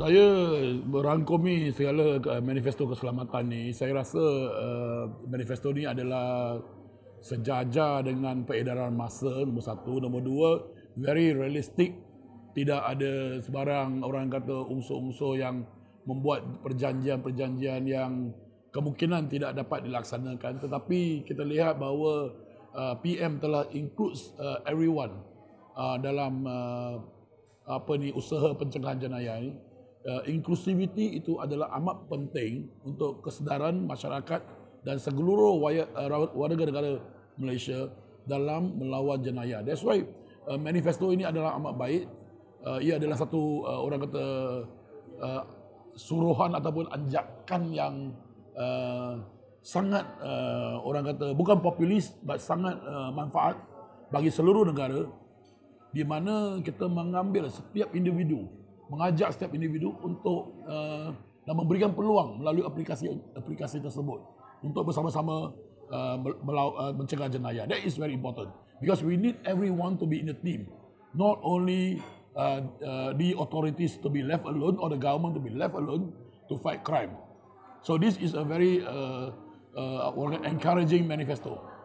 saya merangkumi segala manifesto keselamatan ni saya rasa uh, manifesto ni adalah sejajar dengan peredaran masa nombor satu nombor dua very realistic tidak ada sebarang orang kata unsur-unsur yang membuat perjanjian-perjanjian yang kemungkinan tidak dapat dilaksanakan tetapi kita lihat bahawa uh, eh, PM telah includes uh, everyone uh, dalam uh, apa ni usaha pencegahan jenayah ini uh, eh, inklusiviti itu adalah amat penting untuk kesedaran masyarakat dan seluruh eh, warga negara Malaysia dalam melawan jenayah. That's why eh, manifesto ini adalah amat baik. ia adalah satu orang kata suruhan ataupun anjakan yang sangat orang kata bukan populis but sangat manfaat bagi seluruh negara di mana kita mengambil setiap individu mengajak setiap individu untuk uh, dan memberikan peluang melalui aplikasi aplikasi tersebut untuk bersama-sama uh, uh, mencegah jenayah. That is very important because we need everyone to be in the team, not only uh, uh, the authorities to be left alone or the government to be left alone to fight crime. So this is a very uh, uh, encouraging manifesto.